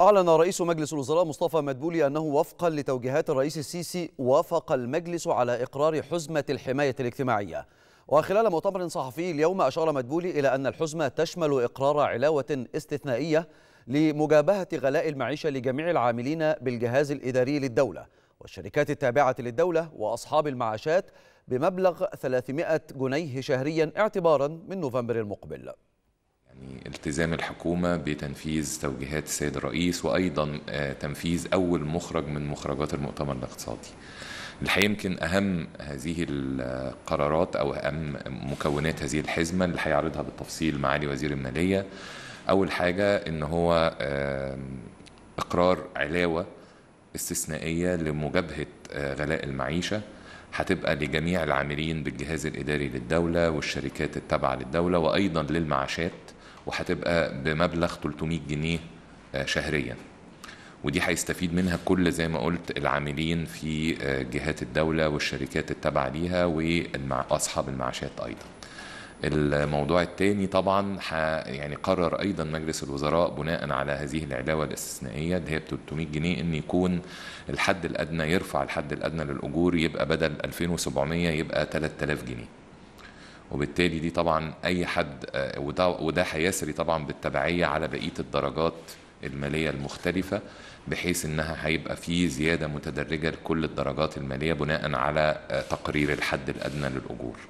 أعلن رئيس مجلس الوزراء مصطفى مدبولي أنه وفقا لتوجيهات الرئيس السيسي وافق المجلس على إقرار حزمة الحماية الاجتماعية وخلال مؤتمر صحفي اليوم أشار مدبولي إلى أن الحزمة تشمل إقرار علاوة استثنائية لمجابهة غلاء المعيشة لجميع العاملين بالجهاز الإداري للدولة والشركات التابعة للدولة وأصحاب المعاشات بمبلغ 300 جنيه شهريا اعتبارا من نوفمبر المقبل يعني التزام الحكومة بتنفيذ توجيهات السيد الرئيس وأيضا آه، تنفيذ أول مخرج من مخرجات المؤتمر الاقتصادي الحقيقة يمكن أهم هذه القرارات أو أهم مكونات هذه الحزمة اللي هيعرضها بالتفصيل معالي وزير المالية أول حاجة إن هو إقرار علاوة استثنائية لمجابهة آه، غلاء المعيشة هتبقى لجميع العاملين بالجهاز الإداري للدولة والشركات التابعة للدولة وأيضا للمعاشات وهتبقى بمبلغ 300 جنيه آه، شهريا ودي هيستفيد منها كل زي ما قلت العاملين في آه، جهات الدولة والشركات التابعة ليها وأصحاب المعاشات أيضا الموضوع الثاني طبعا يعني قرر ايضا مجلس الوزراء بناء على هذه العلاوه الاستثنائيه اللي هي ب 300 جنيه ان يكون الحد الادنى يرفع الحد الادنى للاجور يبقى بدل 2700 يبقى 3000 جنيه وبالتالي دي طبعا اي حد آه، وده وده هيسري طبعا بالتبعيه على بقيه الدرجات الماليه المختلفه بحيث انها هيبقى في زياده متدرجه لكل الدرجات الماليه بناء على آه، تقرير الحد الادنى للاجور